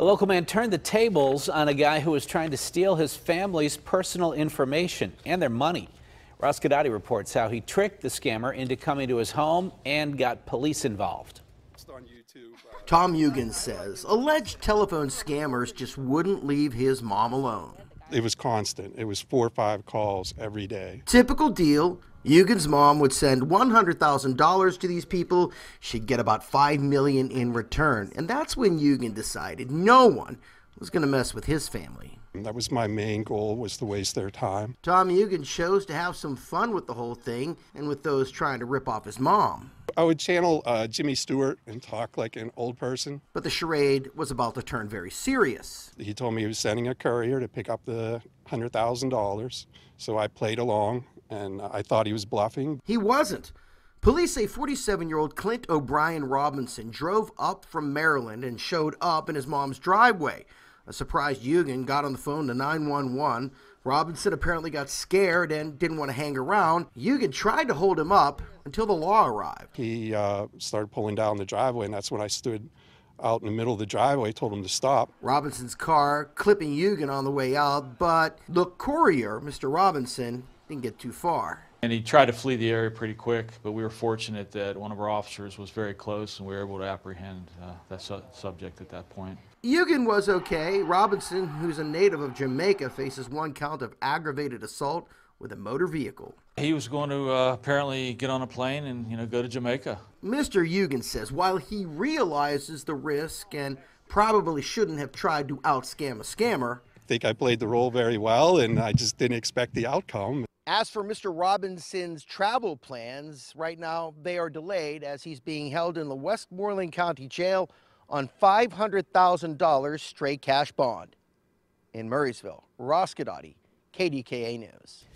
A local man turned the tables on a guy who was trying to steal his family's personal information and their money. Ross reports how he tricked the scammer into coming to his home and got police involved. Tom Eugen says alleged telephone scammers just wouldn't leave his mom alone it was constant. It was four or five calls every day. Typical deal. Eugen's mom would send $100,000 to these people. She'd get about 5 million in return. And that's when Eugen decided no one was going to mess with his family. that was my main goal was to waste their time. Tom Eugen chose to have some fun with the whole thing and with those trying to rip off his mom. I would channel uh, Jimmy Stewart and talk like an old person. But the charade was about to turn very serious. He told me he was sending a courier to pick up the $100,000, so I played along and I thought he was bluffing. He wasn't. Police say 47 year old Clint O'Brien Robinson drove up from Maryland and showed up in his mom's driveway. A surprised Eugen got on the phone to 911. Robinson apparently got scared and didn't want to hang around. Eugen tried to hold him up until the law arrived. He uh, started pulling down the driveway, and that's when I stood out in the middle of the driveway, told him to stop. Robinson's car clipping Eugen on the way out, but look, courier, Mr. Robinson, didn't get too far. And he tried to flee the area pretty quick, but we were fortunate that one of our officers was very close and we were able to apprehend uh, that su subject at that point. Eugen was okay. Robinson, who's a native of Jamaica, faces one count of aggravated assault with a motor vehicle. He was going to uh, apparently get on a plane and you know go to Jamaica. Mr. Eugen says while he realizes the risk and probably shouldn't have tried to out scam a scammer, I think I played the role very well and I just didn't expect the outcome. As for Mr. Robinson's travel plans, right now they are delayed as he's being held in the Westmoreland County Jail on $500,000 stray cash bond. In Murraysville, Ross Gadotti, KDKA News.